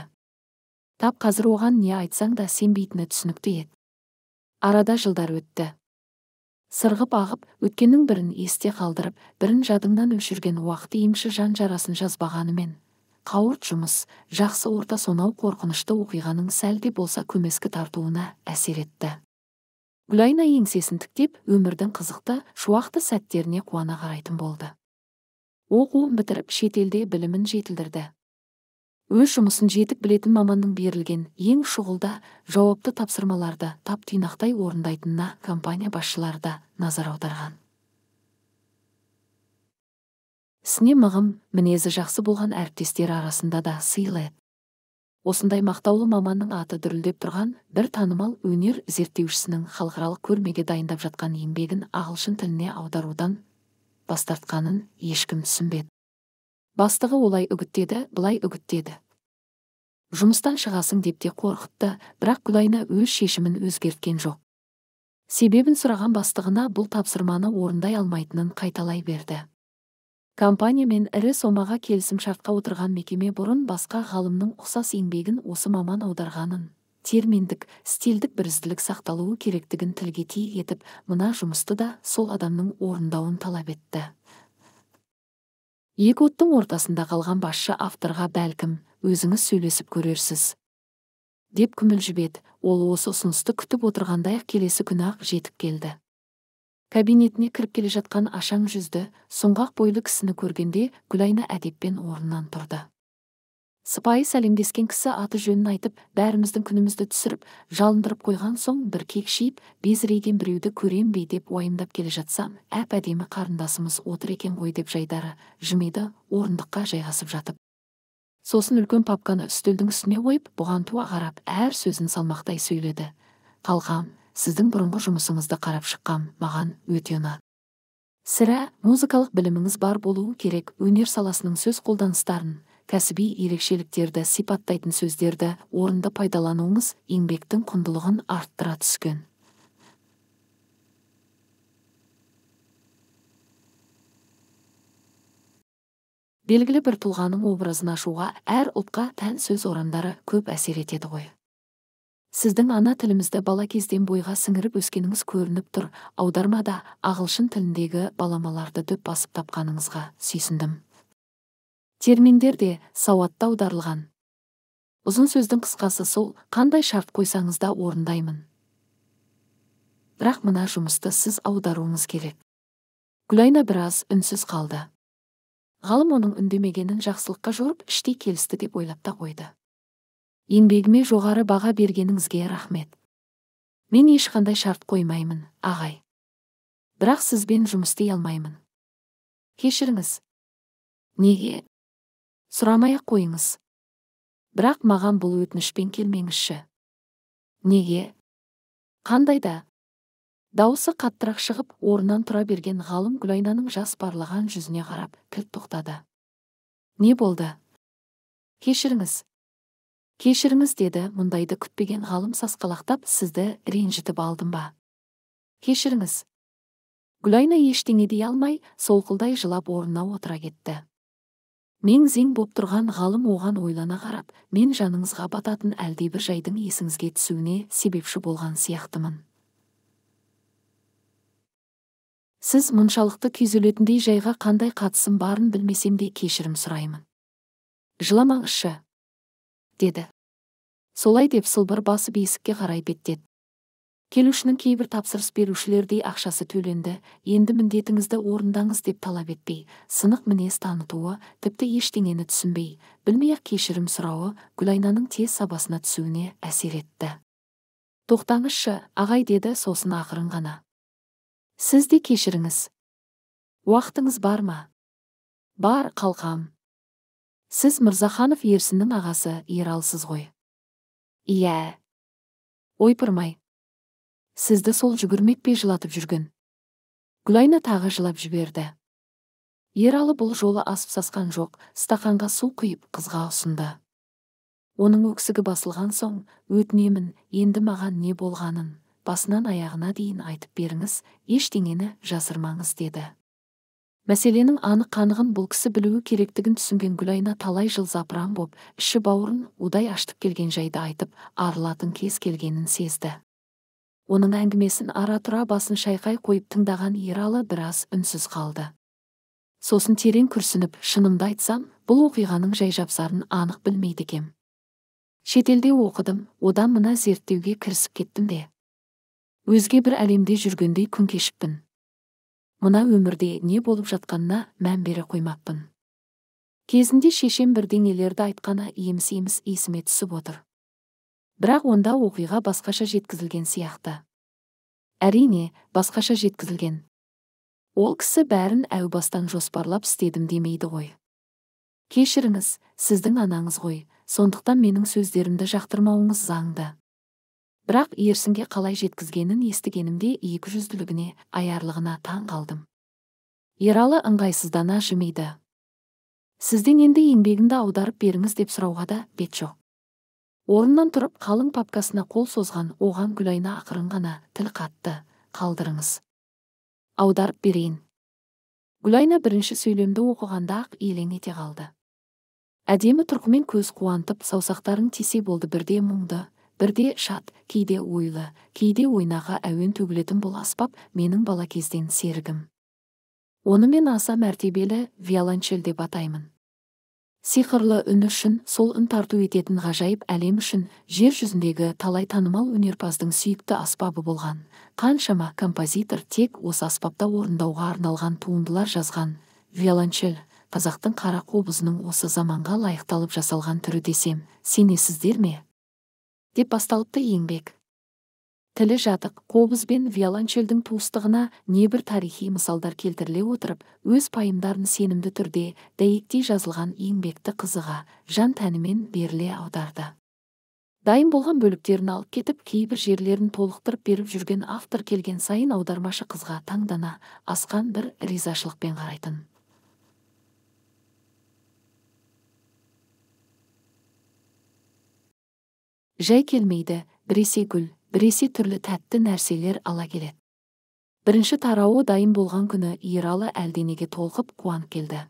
тап қазір оған не айтсаң да сенбейтіні түсінікті еді арада жылдар өтті сырғып ағып өткеннің бірін есте қалдырып бірін жадыңнан өшірген уақыт емші жан жарасын жазбағанымен қауырт жұмыс жақсы орта сонау қорқынышты оқиғаның сәл де болса көмескі тартуына әсер етті гүлайна еңсесін тіктеп өмірдің қызықты шуақты сәттеріне қуана қарайтын болды оқуын бітіріп шетелде білімін жетілдірді өз жұмысын жетік білетін маманның берілген ең шұғылда жауапты тапсырмаларды тап тұйнақтай орындайтынына компания басшылары да назар аударған ісіне мығым мінезі жақсы болған әріптестері арасында да сыйлы осындай мақтаулы маманның аты дүрілдеп тұрған бір танымал өнер зерттеушісінің халықаралық көрмеге дайындап жатқан еңбегін ағылшын тіліне аударудан бас ешкім түсінбеді бастығы олай үгіттеді былай үгіттеді жұмыстан шығасың деп те қорқытты бірақ гүлайна өз шешімін өзгерткен жоқ себебін сұраған бастығына бұл тапсырманы орындай алмайтынын қайталай берді компания мен ірі сомаға келісім шартқа отырған мекеме бұрын басқа ғалымның ұқсас еңбегін осы маман аударғанын терминдік стильдік бірізділік сақталуы керектігін тілге тиек етіп мына жұмысты да сол адамның орындауын талап етті екі оттың ортасында қалған басшы авторға бәлкім өзіңіз сөйлесіп көрерсіз деп күмілжіп ол осы ұсынысты күтіп отырғандай келесі күні ақ жетіп келді кабинетіне кіріп келе жатқан ашаң жүзді сұңғақ бойлы кісіні көргенде гүлайна әдеппен орнынан тұрды сыпайы сәлемдескен кісі аты жөнін айтып бәріміздің күнімізді түсіріп жалындырып қойған соң бір кекшиіп безірейген біреуді көрем бе деп уайымдап келе жатсам әп әдемі қарындасымыз отыр екен ғой деп жайдары жымиды орындыққа жайғасып жатып сосын үлкен папканы үстелдің үстіне қойып бұған туа қарап әр сөзін салмақтай сөйледі қалқам сіздің бұрынғы жұмысыңызды қарап шыққам маған өте ұнады сірә музыкалық біліміңіз бар болуы керек өнер саласының сөз қолданыстарын кәсіби ерекшеліктерді сипаттайтын сөздерді орынды пайдалануыңыз еңбектің құндылығын арттыра түскен белгілі бір тұлғаның образын ашуға әр ұлтқа тән сөз орамдары көп әсер етеді ғой сіздің ана тілімізді бала кезден бойға сіңіріп өскеніңіз көрініп тұр аудармада ағылшын тіліндегі баламаларды дөп басып тапқаныңызға сүйсіндім терминдер де сауатты аударылған ұзын сөздің қысқасы сол қандай шарт қойсаңыз да орындаймын бірақ мына жұмысты сіз аударуыңыз керек гүлайна біраз үнсіз қалды ғалым оның үндемегенін жақсылыққа жорып іштей келісті деп ойлап та қойды еңбегіме жоғары баға бергеніңізге рахмет мен ешқандай шарт қоймаймын ағай бірақ сізбен жұмыс істей алмаймын кешіріңіз неге сұрамай ақ қойыңыз бірақ маған бұл өтінішпен келмеңізші неге қандай да дауысы қаттырақ шығып орнынан тұра берген ғалым гүлайнаның жас барлаған жүзіне қарап кілт тоқтады не болды кешіріңіз кешіріңіз деді мұндайды күтпеген ғалым сасқалақтап сізді ренжітіп алдым ба кешіріңіз гүлайна ештеңе дей алмай солқылдай жылап орнына отыра кетті Мен зең боп тұрған ғалым оған ойлана қарап, мен жаныңызға бататын әлдебір жайдың есіңізге түсуіне себепші болған сияқтымын. Сіз мұншалықты күйзелетіндей жайға қандай қатысым барын білмесем де кешірім сұраймын. Жыламаңызшы, деді. Солай деп сылбыр басып есікке қарай беттеді келушінің кейбір тапсырыс берушілердей ақшасы төленді енді міндетіңізді орындаңыз деп талап етпей сынық мінез танытуы тіпті ештеңені түсінбей білмей ақ кешірім сұрауы гүлайнаның тез сабасына түсуіне әсер етті тоқтаңызшы ағай деді сосын ақырын ғана сіз де кешіріңіз уақытыңыз бар ма бар қалқам сіз мырзаханов ерсіннің ағасы ералсыз ғой иә ойпырмай сізді сол пе жылатып жүрген гүлайна тағы жылап жіберді ералы бұл жолы асып сасқан жоқ стақанға су құйып қызға ұсынды оның өксігі басылған соң өтінемін енді маған не болғанын басынан аяғына дейін айтып беріңіз ештеңені жасырмаңыз деді мәселенің анық қанығын бұл кісі білуі керектігін түсінген гүлайна талай жыл запыран боп іші бауырын удай аштып келген жайды айтып арылатын кез келгенін сезді оның әңгімесін ара тұра басын шайқай қойып тыңдаған ералы біраз үнсіз қалды сосын терең күрсініп шынымды айтсам бұл оқиғаның жай жапсарын анық білмейді екем шетелде оқыдым одан мына зерттеуге кірісіп кеттім де өзге бір әлемде жүргендей күн кешіппін мына өмірде не болып жатқанына мән бере қоймаппын кезінде шешем бірдеңелерді айтқаны еміс еміс есіме түсіп отыр бірақ онда оқиға басқаша жеткізілген сияқты әрине басқаша жеткізілген ол кісі бәрін әу бастан жоспарлап істедім демейді ғой кешіріңіз сіздің анаңыз ғой сондықтан менің сөздерімді жақтырмауыңыз заңды бірақ ерсінге қалай жеткізгенін естігенімде екі жүзділігіне аярлығына таң қалдым ералы ыңғайсыздана жымиды сізден енді еңбегімді аударып беріңіз деп сұрауға да бет жоқ орнынан тұрып қалың папкасына қол созған оған гүлайна ақырын ғана тіл қатты қалдырыңыз аударып берейін гүлайна бірінші сөйлемді оқығанда ақ елең ете қалды әдемі тұрқымен көз қуантып саусақтарын тесе болды бірде мұңды бірде шат кейде ойлы кейде ойнаға әуен төгілетін бұл аспап менің бала кезден серігім оны мен аса мәртебелі виолончель деп атаймын сиқырлы үн үшін сол үн тарту ететін ғажайып әлем үшін жер жүзіндегі талай танымал өнерпаздың сүйікті аспабы болған қаншама композитор тек осы аспапта орындауға арналған туындылар жазған виолончель қазақтың қара қобызының осы заманға лайықталып жасалған түрі десем сенесіздер ме деп басталыпты еңбек тілі жатық қобыз бен виолончельдің туыстығына небір тарихи мысалдар келтіріле отырып өз пайымдарын сенімді түрде дәйектей жазылған еңбекті қызыға жан тәнімен беріле аударды дайын болған бөліктерін алып кетіп кейбір жерлерін толықтырып беріп жүрген автор келген сайын аудармашы қызға таңдана асқан бір ризашылықпен қарайтын жай келмейді біресе гүл біресе түрлі тәтті нәрселер ала келеді бірінші тарауы дайын болған күні ералы әлденеге толқып қуанып келді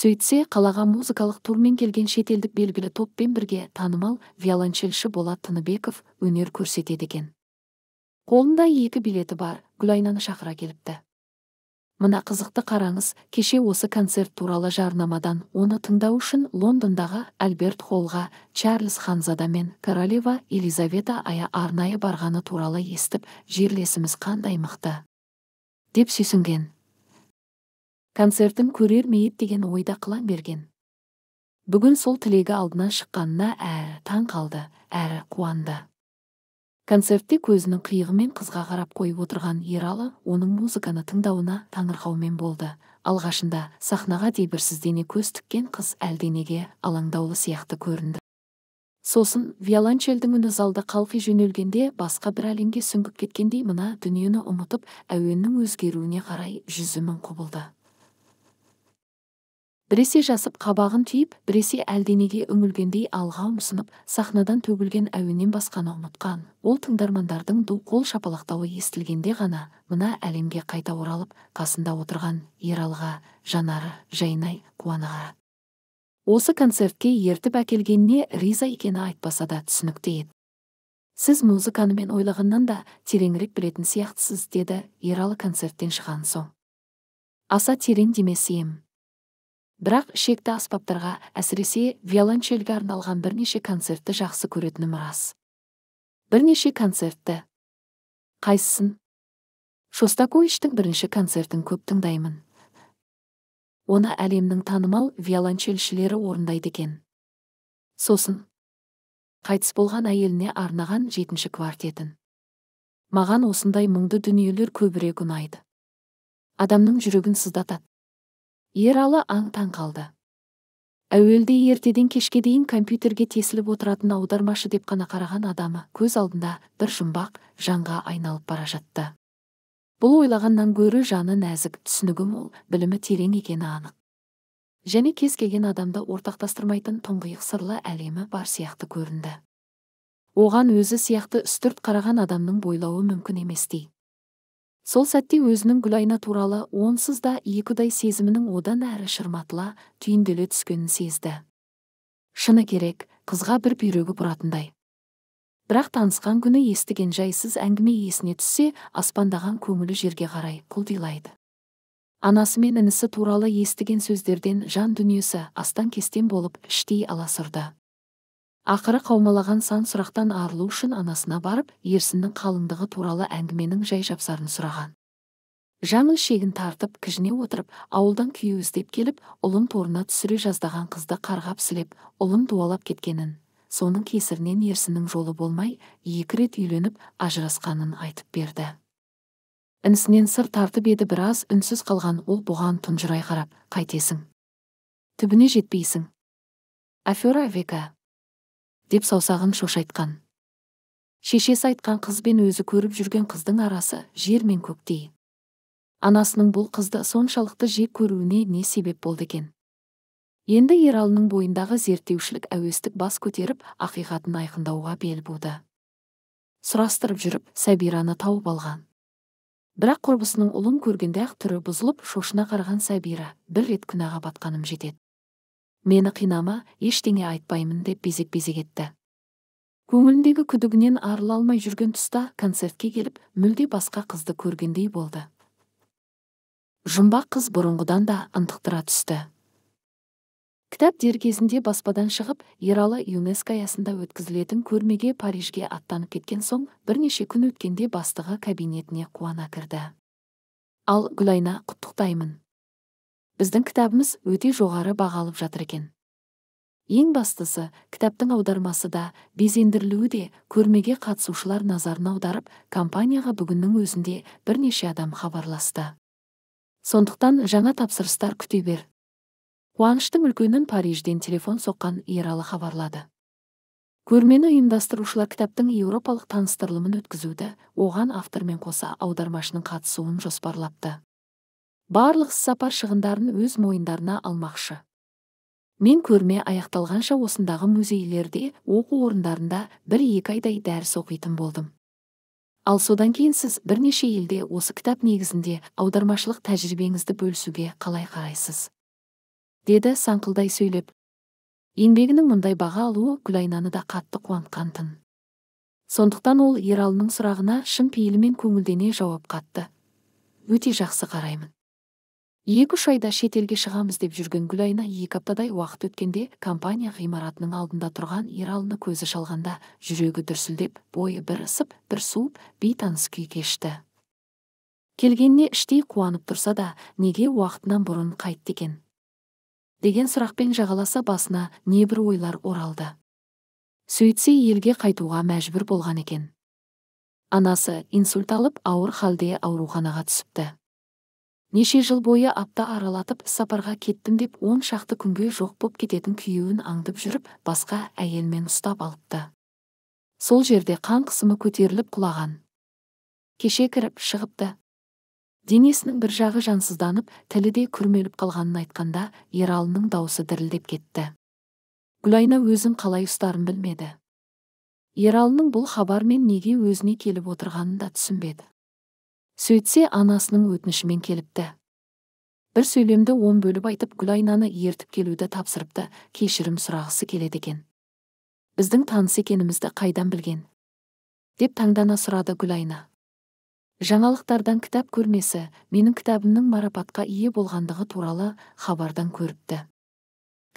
сөйтсе қалаға музыкалық турмен келген шетелдік белгілі топпен бірге танымал виолончельші болат тыныбеков өнер көрсетеді екен қолында екі билеті бар гүлайнаны шақыра келіпті мына қызықты қараңыз кеше осы концерт туралы жарнамадан оны тыңдау үшін лондондағы альберт холлға чарльз ханзада мен королева елизавета ая арнайы барғаны туралы естіп жерлесіміз қандай мықты деп сүйсінген концертін көрер еді деген ойда қылан берген бүгін сол тілегі алдынан шыққанына әрі таң қалды әрі қуанды концертте көзінің қиығымен қызға қарап қойып отырған ералы оның музыканы тыңдауына таңырқаумен болды алғашында сахнаға дейбірсіздене көз тіккен қыз әлденеге алаңдаулы сияқты көрінді сосын виолончельдің үні залды қалқи жөнелгенде басқа бір әлемге сүңгіп кеткендей мына дүниені ұмытып әуеннің өзгеруіне қарай жүзімін құбылды біресе жасып қабағын түйіп біресе әлденеге үңілгендей алға ұмсынып сахнадан төгілген әуеннен басқаны ұмытқан ол тыңдармандардың ду қол шапалақтауы естілгенде ғана мына әлемге қайта оралып қасында отырған ералыға жанары жайнай қуана осы концертке ертіп әкелгеніне риза екені айтпаса да түсінікті еді сіз музыканы мен ойлағаннан да тереңірек білетін сияқтысыз деді ералы концерттен шыққан соң аса терең демес ем бірақ шекті аспаптарға әсіресе виолончельге арналған бірнеше концертті жақсы көретінім рас бірнеше концертті қайсысын шостаковичтің бірінші концертін көп тыңдаймын оны әлемнің танымал виолончельшілері орындайды екен сосын қайтыс болған әйеліне арнаған жетінші квартетін маған осындай мұңды дүниелер көбірек ұнайды адамның жүрегін сыздатады ералы аң таң қалды әуелде ертеден кешке дейін компьютерге тесіліп отыратын аудармашы деп қана қараған адамы көз алдында бір жұмбақ жанға айналып бара жатты бұл ойлағаннан гөрі жаны нәзік түсінігі мол білімі терең екені анық және кез келген адамды ортақтастырмайтын тұңғиық сырлы әлемі бар сияқты көрінді оған өзі сияқты үстірт қараған адамның бойлауы мүмкін еместей сол сәтте өзінің гүлайна туралы онсыз да екідай сезімінің одан әрі шырматыла түйінделе түскенін сезді шыны керек қызға бір бүйрегі бұратындай бірақ танысқан күні естіген жайсыз әңгіме есіне түссе аспандаған көңілі жерге қарай құлдилайды анасы мен інісі туралы естіген сөздерден жан дүниесі астан кестен болып іштей аласұрды ақыры қаумалаған сан сұрақтан арылу үшін анасына барып ерсіннің қалыңдығы туралы әңгіменің жай жапсарын сұраған жаңыл шегін тартып кіжіне отырып ауылдан күйеу іздеп келіп ұлын торына түсіре жаздаған қызды қарғап сілеп ұлын дуалап кеткенін соның кесірінен ерсінің жолы болмай екі рет үйленіп ажырасқанын айтып берді інісінен сыр тартып еді біраз үнсіз қалған ол бұған тұнжырай қарап қайтесің түбіне жетпейсің афера века деп саусағын шошайтқан шешесі айтқан қыз бен өзі көріп жүрген қыздың арасы жер мен көктей анасының бұл қызды соншалықты жек көруіне не себеп болды екен енді ералының бойындағы зерттеушілік әуестік бас көтеріп ақиқатын айқындауға бел буды сұрастырып жүріп сәбираны тауып алған бірақ құрбысының ұлын көргенде ақ түрі бұзылып шошына қараған сәбира бір рет күнәға батқаным жетеді мені қинама ештеңе айтпаймын деп безек безек етті көңіліндегі күдігінен арыла алмай жүрген тұста концертке келіп мүлде басқа қызды көргендей болды жұмбақ қыз бұрынғыдан да ынтықтыра түсті кітап дер кезінде баспадан шығып ералы юнеско аясында өткізілетін көрмеге парижге аттанып кеткен соң бірнеше күн өткенде бастығы кабинетіне қуана кірді ал гүлайна құттықтаймын біздің кітабымыз өте жоғары бағалып жатыр екен ең бастысы кітаптың аудармасы да безендірілуі де көрмеге қатысушылар назарын аударып компанияға бүгіннің өзінде бірнеше адам хабарласты сондықтан жаңа тапсырыстар күте бер қуаныштың үлкенін парижден телефон соққан ералы хабарлады көрмені ұйымдастырушылар кітаптың еуропалық таныстырылымын өткізуді оған автормен қоса аудармашының қатысуын жоспарлапты барлық сапар шығындарын өз мойындарына алмақшы мен көрме аяқталғанша осындағы музейлерде оқу орындарында бір екі айдай дәріс оқитын болдым ал содан кейін сіз бірнеше елде осы кітап негізінде аудармашылық тәжірибеңізді бөлісуге қалай қарайсыз деді саңқылдай сөйлеп еңбегінің мұндай баға алуы гүлайнаны да қатты қуантқан тын сондықтан ол ералының сұрағына шын пейілімен көңілдене жауап қатты өте жақсы қараймын екі үш айда шетелге шығамыз деп жүрген гүлайна екі аптадай уақыт өткенде компания ғимаратының алдында тұрған ералыны көзі шалғанда жүрегі дүрсілдеп бойы бір ысып бір суып бейтаныс күй кешті келгеніне іштей қуанып тұрса да неге уақытынан бұрын қайтты екен деген сұрақпен жағаласа басына небір ойлар оралды сөйтсе елге қайтуға мәжбүр болған екен анасы инсульт алып ауыр халде ауруханаға түсіпті неше жыл бойы апта аралатып сапарға кеттім деп он шақты күнге жоқ боп кететін күйеуін аңдып жүріп басқа әйелмен ұстап алыпты сол жерде қан қысымы көтеріліп құлаған кеше кіріп шығыпты денесінің бір жағы жансызданып тілі де күрмеліп қалғанын айтқанда ералының даусы дірілдеп кетті гүлайна өзін қалай ұстарын білмеді ералының бұл хабармен неге өзіне келіп отырғанын да түсінбеді сөйтсе анасының өтінішімен келіпті бір сөйлемді он бөліп айтып гүлайнаны ертіп келуді тапсырыпты кешірім сұрағысы келеді екен біздің таныс екенімізді қайдан білген деп таңдана сұрады гүлайна жаңалықтардан кітап көрмесі менің кітабымның марапатқа ие болғандығы туралы хабардан көріпті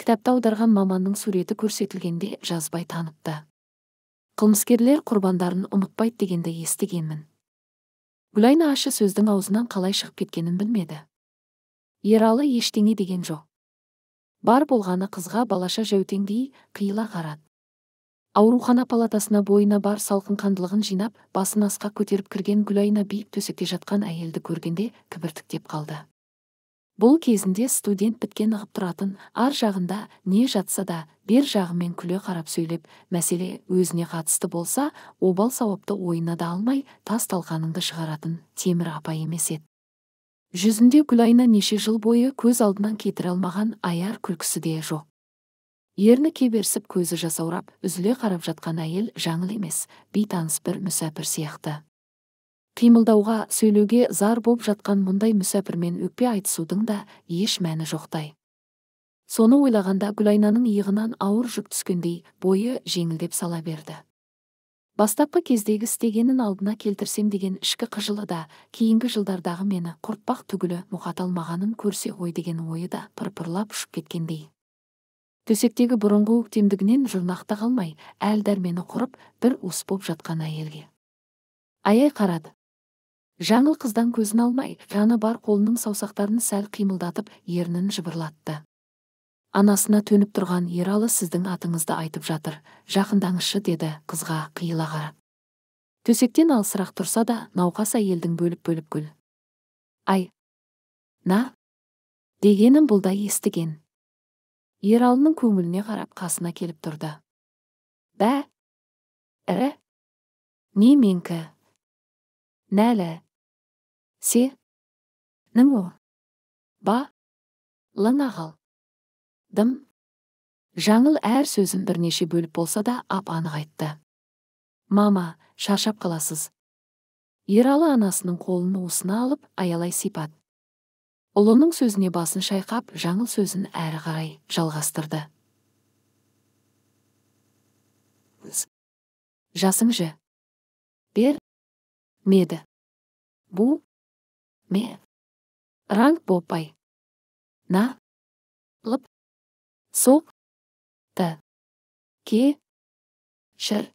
кітапты аударған маманның суреті көрсетілгенде жазбай таныпты қылмыскерлер құрбандарын ұмытпайды дегенді естігенмін гүлайна ащы сөздің аузынан қалай шығып кеткенін білмеді ералы ештеңе деген жоқ бар болғаны қызға балаша жәутеңдей қиыла қарады аурухана палатасына бойына бар салқын қандылығын жинап басын асқа көтеріп кірген гүлайна биік төсекте жатқан әйелді көргенде кібіртіктеп қалды бұл кезінде студент біткен ығып тұратын ар жағында не жатса да бер жағымен күле қарап сөйлеп мәселе өзіне қатысты болса обал сауапты ойына да алмай тас талқаныңды шығаратын темір апай емес еді жүзінде күлайна неше жыл бойы көз алдынан кетіре алмаған аяр күлкісі де жоқ ерні кеберсіп көзі жасаурап үзіле қарап жатқан әйел жаңыл емес бейтаныс бір мүсәпір сияқты қимылдауға сөйлеуге зар боп жатқан мұндай мүсәпірмен өкпе айтысудың да еш мәні жоқтай соны ойлағанда гүлайнаның иығынан ауыр жүк түскендей бойы жеңілдеп сала берді бастапқы кездегі істегенін алдына келтірсем деген ішкі қыжылы да кейінгі жылдардағы мені құртпақ түгілі алмағанын көрсе ой деген ойы да пырпырлап ұшып кеткендей төсектегі бұрынғы өктемдігінен жұрнақта қалмай әл дәрмені құрып бір уыс боп жатқан әйелге аяй қарады жаңыл қыздан көзін алмай жаны бар қолының саусақтарын сәл қимылдатып ернін жыбырлатты анасына төніп тұрған ералы сіздің атыңызды айтып жатыр жақындаңызшы деді қызға қиыла қарап төсектен алысырақ тұрса да науқас әйелдің бөліп бөліп күл ай на дегенін бұл да естіген ералының көңіліне қарап қасына келіп тұрды бә ірі не менкі нәлі се о, ба ланағал дым жаңыл әр сөзін бірнеше бөліп болса да ап анық айтты мама шашап қаласыз ералы анасының қолын ұсына алып аялай сипат ұлының сөзіне басын шайқап жаңыл сөзін әрі қарай жалғастырды жасың жы. бер меді бұл ме, ранг бопай, на, лып, соқ, Т. ке, шыр.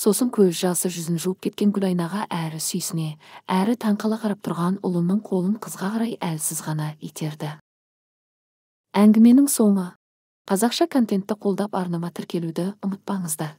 сосын көз жасы жүзін жуып кеткен гүлайнаға әрі сүйсіне әрі таңқала қарап тұрған ұлының қолын қызға қарай әлсіз ғана итерді әңгіменің соңы қазақша контентті қолдап арнама тіркелуді ұмытпаңыздар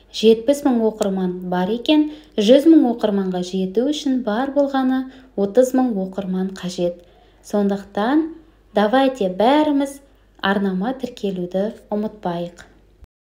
жетпіс мың оқырман бар екен 100 мың оқырманға жету үшін бар болғаны отыз мың оқырман қажет сондықтан давайте бәріміз арнама тіркелуді ұмытпайық